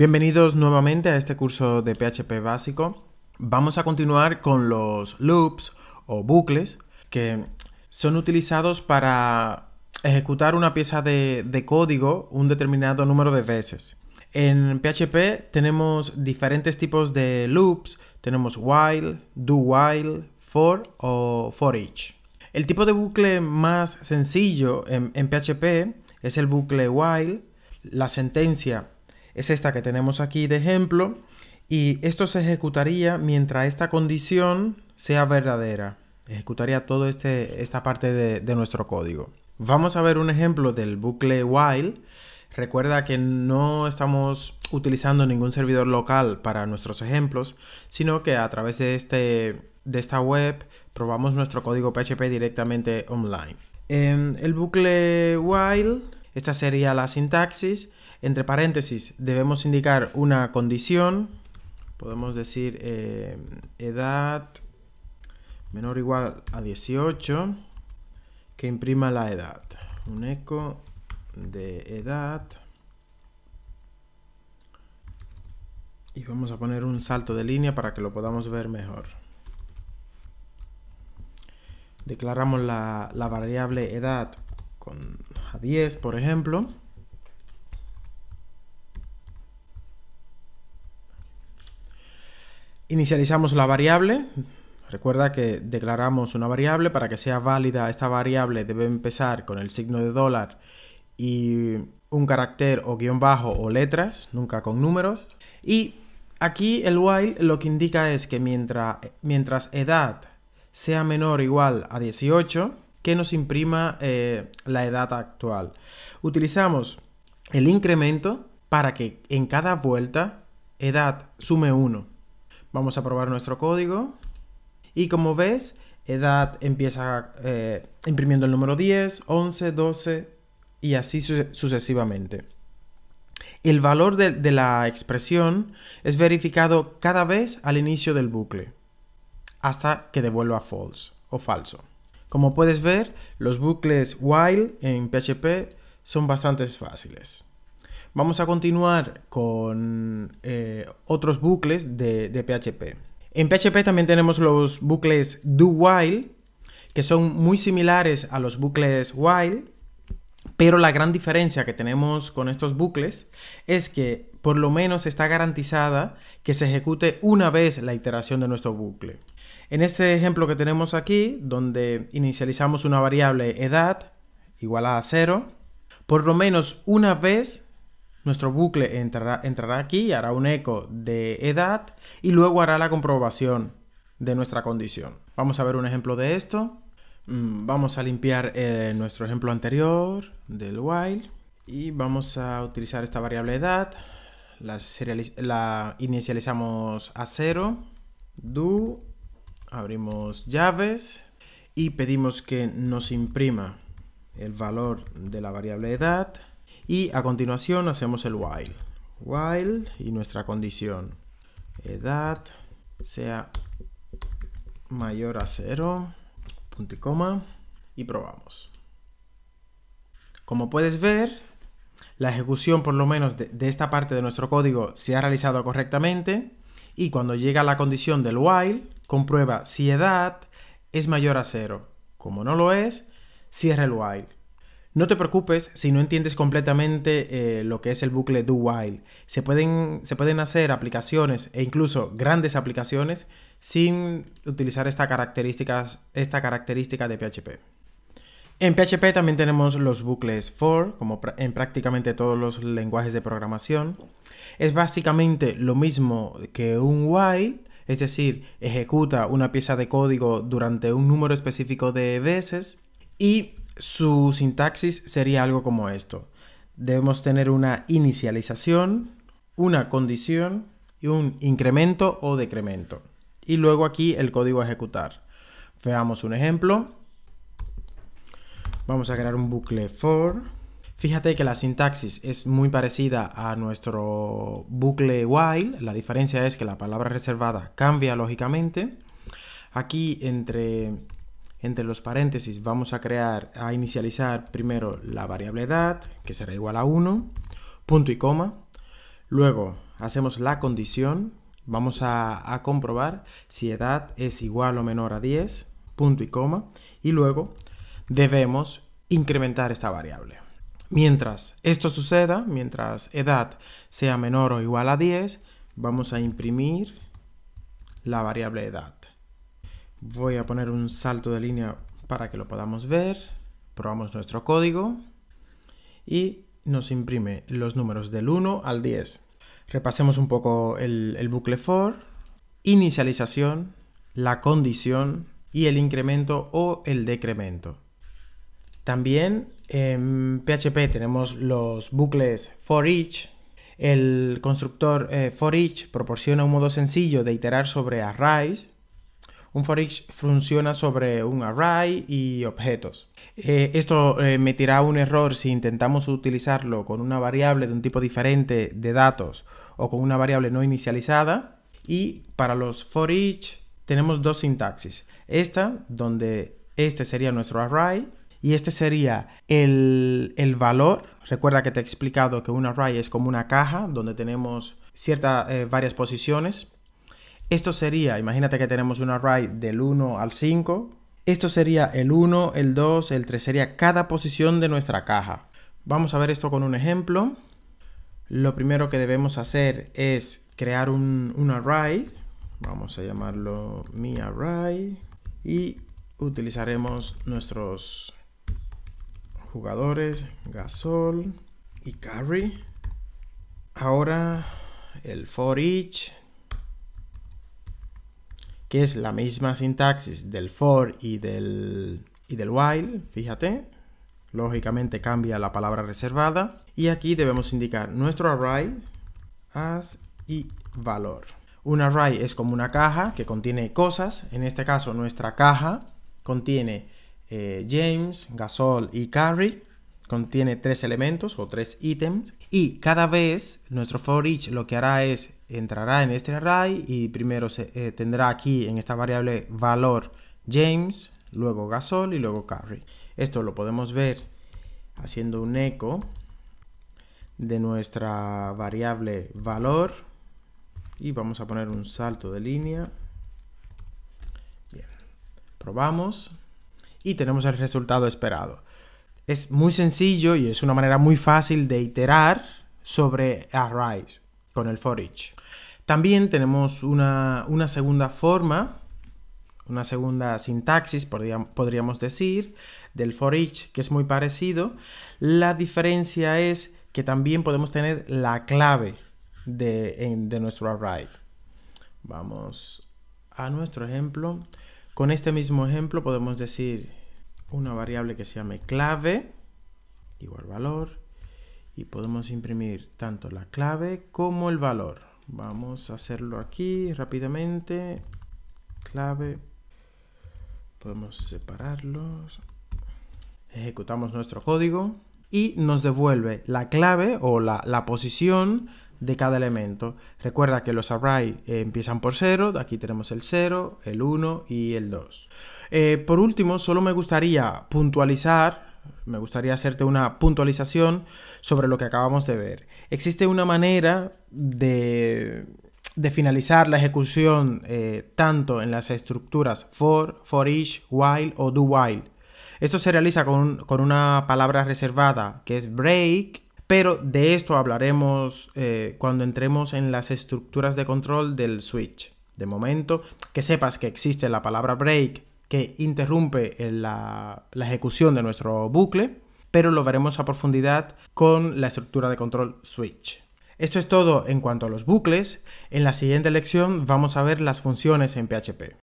Bienvenidos nuevamente a este curso de PHP básico. Vamos a continuar con los loops o bucles que son utilizados para ejecutar una pieza de, código un determinado número de veces. En PHP tenemos diferentes tipos de loops. Tenemos while, do while, for o for each. El tipo de bucle más sencillo en, en PHP es el bucle while. La sentencia es esta que tenemos aquí de ejemplo, y esto se ejecutaría mientras esta condición sea verdadera. Ejecutaría toda este, esta parte de, nuestro código. Vamos a ver un ejemplo del bucle while. Recuerda que no estamos utilizando ningún servidor local para nuestros ejemplos, sino que a través de, este, de esta web probamos nuestro código PHP directamente online. En em, el bucle while, esta sería la sintaxis. Entre paréntesis, debemos indicar una condición. Podemos decir eh, edad menor o igual a 18 que imprima la edad. Un eco de edad. Y vamos a poner un salto de línea para que lo podamos ver mejor. Declaramos la, variable edad con a 10, por ejemplo. Inicializamos la variable. Recuerda que declaramos una variable. Para que sea válida esta variable debe empezar con el signo de dólar y un carácter o guión bajo o letras, nunca con números. Y aquí el while lo que indica es que mientras, mientras edad sea menor o igual a 18, que nos imprima eh, la edad actual. Utilizamos el incremento para que en cada vuelta edad sume 1. Vamos a probar nuestro código. Y como ves, edad empieza eh, imprimiendo el número 10, 11, 12 y así sucesivamente. El valor de la expresión es verificado cada vez al inicio del bucle, hasta que devuelva false o falso. Como puedes ver, los bucles while en PHP son bastante fáciles vamos a continuar con eh, otros bucles de, de PHP. En PHP también tenemos los bucles do while, que son muy similares a los bucles while, pero la gran diferencia que tenemos con estos bucles es que por lo menos está garantizada que se ejecute una vez la iteración de nuestro bucle. En este ejemplo que tenemos aquí, donde inicializamos una variable edad igual a 0, por lo menos una vez nuestro bucle entrará, entrará aquí, hará un eco de edad y luego hará la comprobación de nuestra condición. Vamos a ver un ejemplo de esto. Mm, vamos a limpiar eh, nuestro ejemplo anterior del while y vamos a utilizar esta variable edad. La, la inicializamos a 0. Do, abrimos llaves y pedimos que nos imprima el valor de la variable edad y a continuación hacemos el while. While y nuestra condición. Edad sea mayor a 0, punto y coma, y probamos. Como puedes ver, la ejecución por lo menos de, esta parte de nuestro código se ha realizado correctamente y cuando llega a la condición del while, comprueba si edad es mayor a cero Como no lo es, cierra el while. No te preocupes si no entiendes completamente eh, lo que es el bucle do while. Se pueden, se pueden hacer aplicaciones e incluso grandes aplicaciones sin utilizar esta característica, esta característica de PHP. En PHP también tenemos los bucles for, como en prácticamente todos los lenguajes de programación. Es básicamente lo mismo que un while, es decir, ejecuta una pieza de código durante un número específico de veces y su sintaxis sería algo como esto. Debemos tener una inicialización, una condición y un incremento o decremento. Y luego aquí el código a ejecutar. Veamos un ejemplo. Vamos a crear un bucle for. Fíjate que la sintaxis es muy parecida a nuestro bucle while. La diferencia es que la palabra reservada cambia lógicamente. Aquí entre entre los paréntesis vamos a crear, a inicializar primero la variable edad, que será igual a 1, punto y coma. Luego hacemos la condición, vamos a, a comprobar si edad es igual o menor a 10, punto y coma. Y luego debemos incrementar esta variable. Mientras esto suceda, mientras edad sea menor o igual a 10, vamos a imprimir la variable edad. Voy a poner un salto de línea para que lo podamos ver. Probamos nuestro código y nos imprime los números del 1 al 10. Repasemos un poco el, bucle for, inicialización, la condición y el incremento o el decremento. También en PHP tenemos los bucles for each. El constructor FOREACH for each proporciona un modo sencillo de iterar sobre arrays un for each funciona sobre un array y objetos. Eh, esto eh, me un error si intentamos utilizarlo con una variable de un tipo diferente de datos o con una variable no inicializada. Y para los for each tenemos dos sintaxis. Esta, donde este sería nuestro array y este sería el, valor. Recuerda que te he explicado que un array es como una caja donde tenemos ciertas eh, varias posiciones esto sería, imagínate que tenemos un array del 1 al 5. Esto sería el 1, el 2, el 3, sería cada posición de nuestra caja. Vamos a ver esto con un ejemplo. Lo primero que debemos hacer es crear un, array. Vamos a llamarlo mi array. Y utilizaremos nuestros jugadores, gasol y carry. Ahora el for each que es la misma sintaxis del for y del, y del while, fíjate. Lógicamente cambia la palabra reservada. Y aquí debemos indicar nuestro array as y valor. Un array es como una caja que contiene cosas. En este caso nuestra caja contiene eh, James, Gasol y Carrie. Contiene tres elementos o tres ítems. Y cada vez nuestro for each lo que hará es entrará en este array y primero se, eh, tendrá aquí en esta variable valor James, luego Gasol y luego carry. Esto lo podemos ver haciendo un eco de nuestra variable valor y vamos a poner un salto de línea. Bien, probamos y tenemos el resultado esperado. Es muy sencillo y es una manera muy fácil de iterar sobre arrays con el for each. También tenemos una, segunda forma, una segunda sintaxis, podríamos, decir, del for each, que es muy parecido. La diferencia es que también podemos tener la clave de, de nuestro array. Vamos a nuestro ejemplo. Con este mismo ejemplo podemos decir una variable que se llame clave, igual valor, y podemos imprimir tanto la clave como el valor. Vamos a hacerlo aquí rápidamente. Clave. Podemos separarlos. Ejecutamos nuestro código y nos devuelve la clave o la, posición de cada elemento. Recuerda que los array eh, empiezan por 0, aquí tenemos el 0, el 1 y el 2. Eh, por último, solo me gustaría puntualizar me gustaría hacerte una puntualización sobre lo que acabamos de ver. Existe una manera de, finalizar la ejecución eh, tanto en las estructuras for, for each, while o do while. Esto se realiza con, una palabra reservada que es break, pero de esto hablaremos eh, cuando entremos en las estructuras de control del switch. De momento, que sepas que existe la palabra break que interrumpe eh, la, ejecución de nuestro bucle, pero lo veremos a profundidad con la estructura de control switch. Esto es todo en cuanto a los bucles. En la siguiente lección vamos a ver las funciones en PHP.